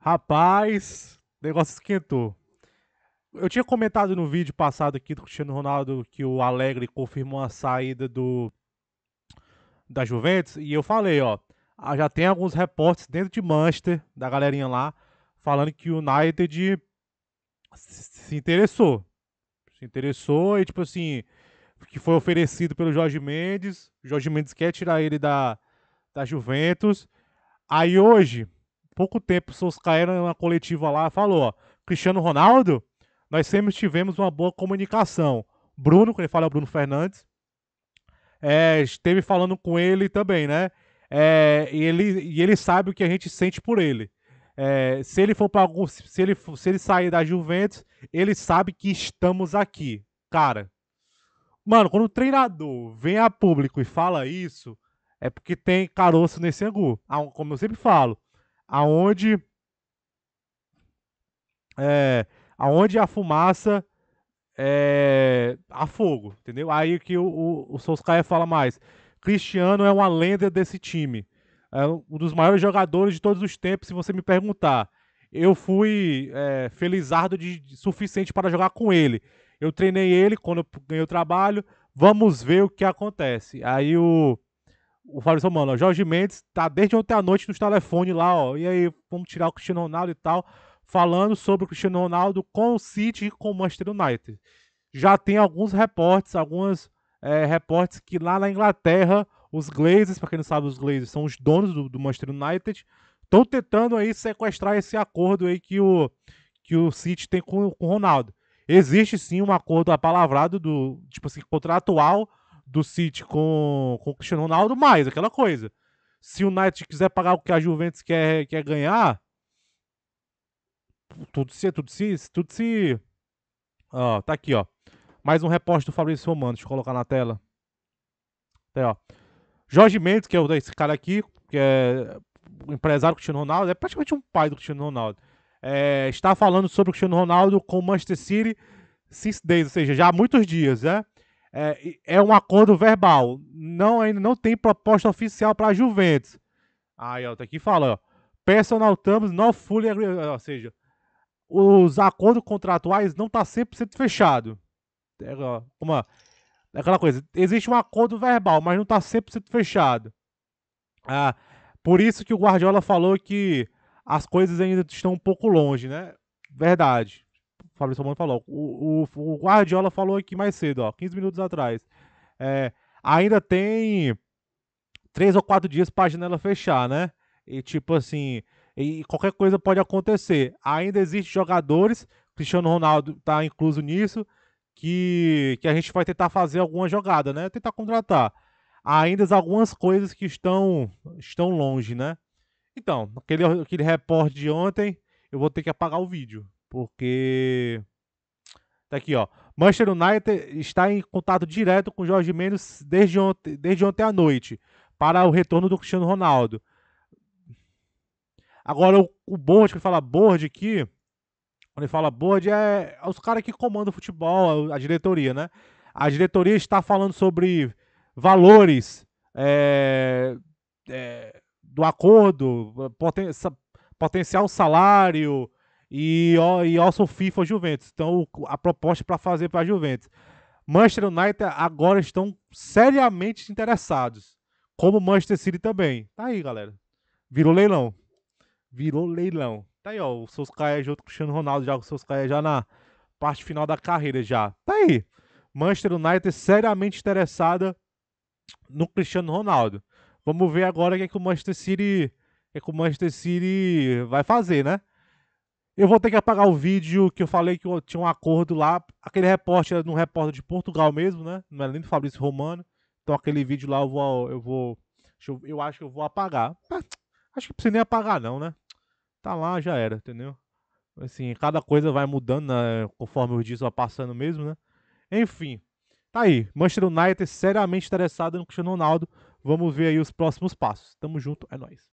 Rapaz, o negócio esquentou. Eu tinha comentado no vídeo passado aqui do Cristiano Ronaldo que o Alegre confirmou a saída do da Juventus e eu falei, ó, ah, já tem alguns reportes dentro de Manchester, da galerinha lá, falando que o United se interessou. Se interessou e tipo assim, que foi oferecido pelo Jorge Mendes, Jorge Mendes quer tirar ele da da Juventus. Aí hoje, pouco tempo, seus caíram na coletiva lá, falou, ó, Cristiano Ronaldo, nós sempre tivemos uma boa comunicação. Bruno, quando ele fala é o Bruno Fernandes, é, esteve falando com ele também, né? É, e, ele, e ele sabe o que a gente sente por ele. É, se ele for para algum, se ele se ele sair da Juventus, ele sabe que estamos aqui, cara. Mano, quando o treinador vem a público e fala isso, é porque tem caroço nesse angu. Ah, como eu sempre falo, aonde é, aonde a fumaça é, a fogo, entendeu? Aí que o, o, o Solskjaer fala mais. Cristiano é uma lenda desse time. É um dos maiores jogadores de todos os tempos, se você me perguntar. Eu fui é, felizardo de, de, suficiente para jogar com ele. Eu treinei ele quando eu ganhei o trabalho. Vamos ver o que acontece. Aí o, o Fábio mano, ó, Jorge Mendes tá desde ontem à noite nos telefones lá, ó. E aí, vamos tirar o Cristiano Ronaldo e tal, falando sobre o Cristiano Ronaldo com o City e com o Manchester United. Já tem alguns reportes, algumas é, reportes que lá na Inglaterra, os Glazers, para quem não sabe, os Glazers são os donos do, do Manchester United, estão tentando aí sequestrar esse acordo aí que o, que o City tem com, com o Ronaldo. Existe sim um acordo apalavrado do, tipo assim, contratual do City com, com o Cristiano Ronaldo, mais aquela coisa. Se o United quiser pagar o que a Juventus quer, quer ganhar, tudo se, tudo se, tudo se... Ó, tá aqui, ó. Mais um repórter do Fabrício Romano, deixa eu colocar na tela. Até, ó. Jorge Mendes, que é esse cara aqui, que é empresário do Cristiano Ronaldo, é praticamente um pai do Cristiano Ronaldo. É, está falando sobre o Cristiano Ronaldo com o Manchester City since days, ou seja, já há muitos dias, né? é, é um acordo verbal. Não, ainda não tem proposta oficial para a Juventus. Aí, ó, tá aqui fala, ó, personal terms, não fully agreement, ou seja, os acordos contratuais não tá 100% fechado. É, ó, é? é aquela coisa, existe um acordo verbal, mas não tá 100% fechado. Ah, por isso que o Guardiola falou que as coisas ainda estão um pouco longe, né? Verdade. Fabrício Romano falou. O, o, o, Guardiola falou aqui mais cedo, ó, 15 minutos atrás. É, ainda tem três ou quatro dias para a janela fechar, né? E tipo assim, e qualquer coisa pode acontecer. Ainda existem jogadores, Cristiano Ronaldo está incluso nisso, que, que a gente vai tentar fazer alguma jogada, né? Tentar contratar. Ainda algumas coisas que estão, estão longe, né? Então, aquele, aquele repórter de ontem, eu vou ter que apagar o vídeo. Porque. Tá aqui, ó. Manchester United está em contato direto com Jorge Mendes desde ontem, desde ontem à noite para o retorno do Cristiano Ronaldo. Agora, o, o board, que fala board aqui, quando ele fala board, é, é os caras que comandam o futebol, a, a, diretoria, né? A diretoria está falando sobre valores é, é, do acordo, poten potencial salário, e, e also FIFA Juventus. Então, a proposta para fazer para a Juventus. Manchester United agora estão seriamente interessados. Como Manchester City também. Tá aí, galera. Virou leilão. Virou leilão. Tá aí, ó. O Solskjaer junto com o Cristiano Ronaldo, já o Solskjaer já na parte final da carreira já. Tá aí. Manchester United seriamente interessada no Cristiano Ronaldo. Vamos ver agora o que, é que o Manchester City, que, é que o Manchester City vai fazer, né? Eu vou ter que apagar o vídeo que eu falei que tinha um acordo lá. Aquele repórter era um repórter de Portugal mesmo, né? Não era nem do Fabrício Romano. Então aquele vídeo lá eu vou. Eu, vou, eu, eu acho que eu vou apagar. Acho que não precisa nem apagar, não, né? Tá lá, já era, entendeu? Assim, cada coisa vai mudando né? conforme os dias vão passando mesmo, né? Enfim, tá aí. Manchester United seriamente interessado no Cristiano Ronaldo. Vamos ver aí os próximos passos. Tamo junto, é nóis.